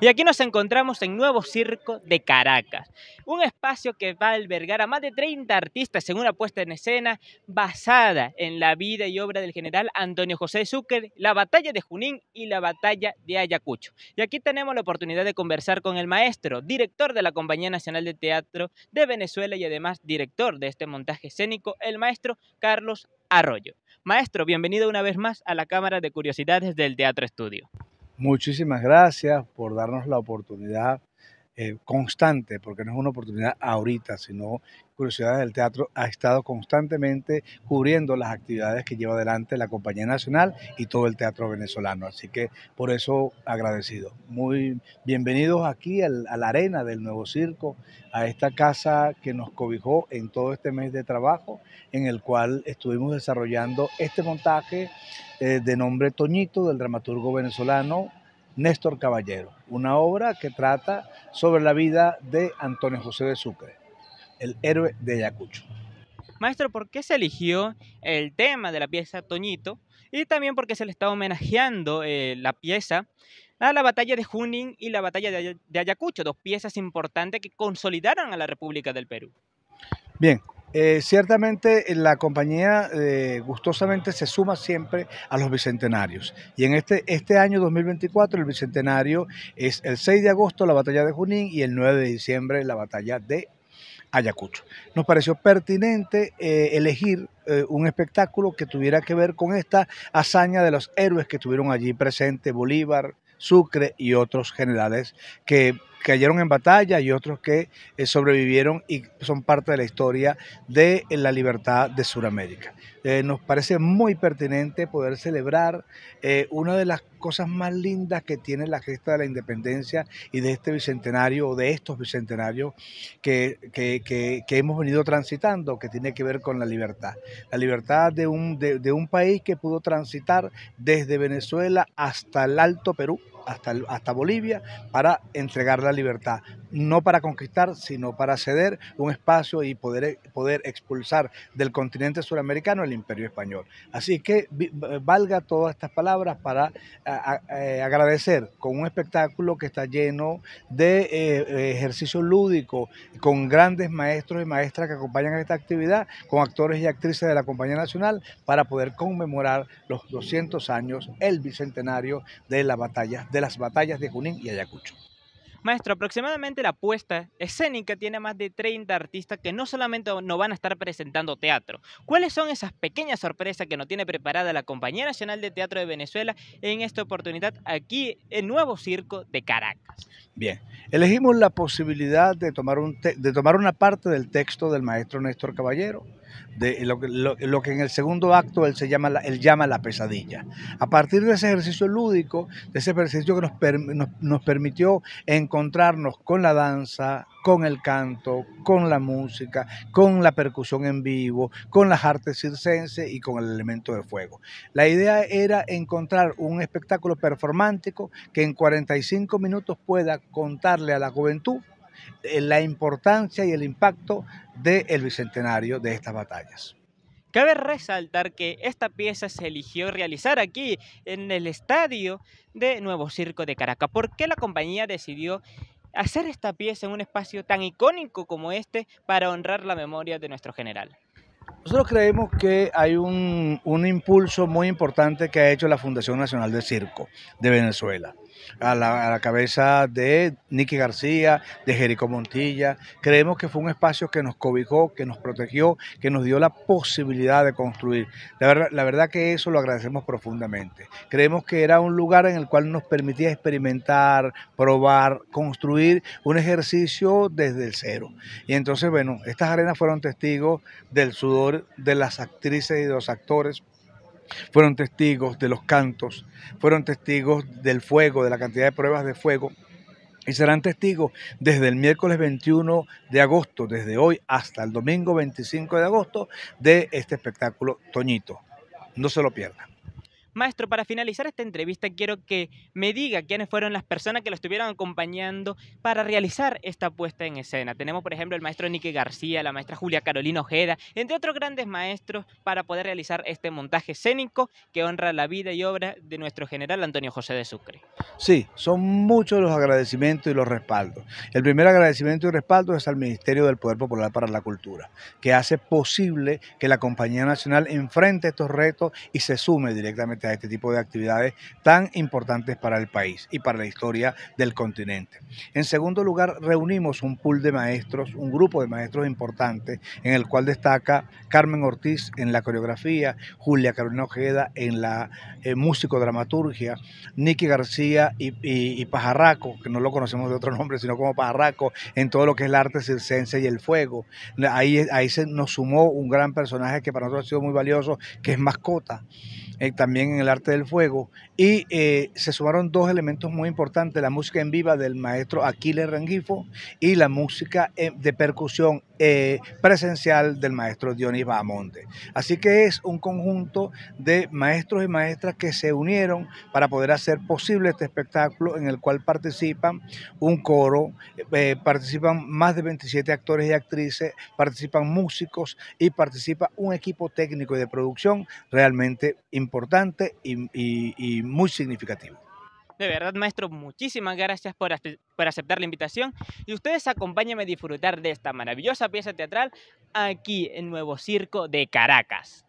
Y aquí nos encontramos en Nuevo Circo de Caracas, un espacio que va a albergar a más de 30 artistas en una puesta en escena basada en la vida y obra del general Antonio José Zucker, la batalla de Junín y la batalla de Ayacucho. Y aquí tenemos la oportunidad de conversar con el maestro, director de la Compañía Nacional de Teatro de Venezuela y además director de este montaje escénico, el maestro Carlos Arroyo. Maestro, bienvenido una vez más a la Cámara de Curiosidades del Teatro Estudio. Muchísimas gracias por darnos la oportunidad eh, constante, porque no es una oportunidad ahorita, sino Curiosidades del Teatro ha estado constantemente cubriendo las actividades que lleva adelante la Compañía Nacional y todo el teatro venezolano. Así que por eso agradecido. Muy bienvenidos aquí al, a la arena del nuevo circo, a esta casa que nos cobijó en todo este mes de trabajo, en el cual estuvimos desarrollando este montaje eh, de nombre Toñito, del dramaturgo venezolano Néstor Caballero, una obra que trata sobre la vida de Antonio José de Sucre, el héroe de Ayacucho. Maestro, ¿por qué se eligió el tema de la pieza Toñito? Y también porque se le está homenajeando eh, la pieza a la batalla de Junín y la batalla de, Ayacucho, dos piezas importantes que consolidaron a la República del Perú. Bien, eh, ciertamente eh, la compañía eh, gustosamente se suma siempre a los bicentenarios y en este, este año 2024 el bicentenario es el 6 de agosto la batalla de Junín y el 9 de diciembre la batalla de Ayacucho. Nos pareció pertinente elegir un espectáculo que tuviera que ver con esta hazaña de los héroes que estuvieron allí presentes, Bolívar, Sucre y otros generales que cayeron en batalla y otros que eh, sobrevivieron y son parte de la historia de eh, la libertad de Sudamérica. Eh, nos parece muy pertinente poder celebrar una de las cosas más lindas que tiene la gesta de la independencia y de este bicentenario o de estos bicentenarios que, hemos venido transitando, que tiene que ver con la libertad. La libertad de un, de un país que pudo transitar desde Venezuela hasta el Alto Perú, hasta, Bolivia para entregar la libertad no para conquistar, sino para ceder un espacio y poder, expulsar del continente suramericano el imperio español. Así que valga todas estas palabras para eh, agradecer con un espectáculo que está lleno de eh, ejercicio lúdico, con grandes maestros y maestras que acompañan a esta actividad, con actores y actrices de la Compañía Nacional, para poder conmemorar los 200 años, el bicentenario de, batalla, de las batallas de Junín y Ayacucho. Maestro, aproximadamente la puesta escénica tiene más de 30 artistas que no solamente no van a estar presentando teatro. ¿Cuáles son esas pequeñas sorpresas que nos tiene preparada la Compañía Nacional de Teatro de Venezuela en esta oportunidad aquí en Nuevo Circo de Caracas? Bien, elegimos la posibilidad de tomar, un de tomar una parte del texto del maestro Néstor Caballero de lo, que en el segundo acto él, se llama la, llama la pesadilla. A partir de ese ejercicio lúdico, de ese ejercicio que nos, nos, nos permitió encontrarnos con la danza, con el canto, con la música, con la percusión en vivo, con las artes circenses y con el elemento de fuego. La idea era encontrar un espectáculo performántico que en 45 minutos pueda contarle a la juventud eh, la importancia y el impacto del bicentenario de estas batallas. Cabe resaltar que esta pieza se eligió realizar aquí, en el estadio de Nuevo Circo de Caracas. ¿Por qué la compañía decidió hacer esta pieza en un espacio tan icónico como este para honrar la memoria de nuestro general? Nosotros creemos que hay un, impulso muy importante que ha hecho la Fundación Nacional del Circo de Venezuela, a la, cabeza de Nicky García, de Jerico Montilla. Creemos que fue un espacio que nos cobijó, que nos protegió, que nos dio la posibilidad de construir. La verdad, la verdad que eso lo agradecemos profundamente. Creemos que era un lugar en el cual nos permitía experimentar, probar, construir un ejercicio desde el cero. Y entonces, bueno, estas arenas fueron testigos del sudor de las actrices y de los actores. Fueron testigos de los cantos, fueron testigos del fuego, de la cantidad de pruebas de fuego. Y serán testigos desde el miércoles 21 de agosto, desde hoy hasta el domingo 25 de agosto, de este espectáculo Toñito. No se lo pierdan. Maestro, para finalizar esta entrevista quiero que me diga quiénes fueron las personas que lo estuvieron acompañando para realizar esta puesta en escena. Tenemos, por ejemplo, el maestro Nique García, la maestra Julia Carolina Ojeda, entre otros grandes maestros para poder realizar este montaje escénico que honra la vida y obra de nuestro general Antonio José de Sucre. Sí, son muchos los agradecimientos y los respaldos. El primer agradecimiento y respaldo es al Ministerio del Poder Popular para la Cultura, que hace posible que la Compañía Nacional enfrente estos retos y se sume directamente a este tipo de actividades tan importantes para el país y para la historia del continente. En segundo lugar, reunimos un pool de maestros, un grupo de maestros importantes, en el cual destaca Carmen Ortiz en la coreografía, Julia Carolina Ojeda en la eh, músico-dramaturgia Nicky García y, Pajarraco, que no lo conocemos de otro nombre, sino como Pajarraco, en todo lo que es el arte circense y el fuego. Ahí, ahí se nos sumó un gran personaje que para nosotros ha sido muy valioso, que es Mascota. Eh, también en el arte del fuego. Y eh, se sumaron dos elementos muy importantes, la música en viva del maestro Aquiles Rangifo y la música eh, de percusión eh, presencial del maestro Dionis Bahamonte. Así que es un conjunto de maestros y maestras que se unieron para poder hacer posible este espectáculo en el cual participan un coro, eh, participan más de 27 actores y actrices, participan músicos y participa un equipo técnico y de producción realmente importante y muy significativo. De verdad, maestro, muchísimas gracias por, aceptar la invitación y ustedes acompáñenme a disfrutar de esta maravillosa pieza teatral aquí en Nuevo Circo de Caracas.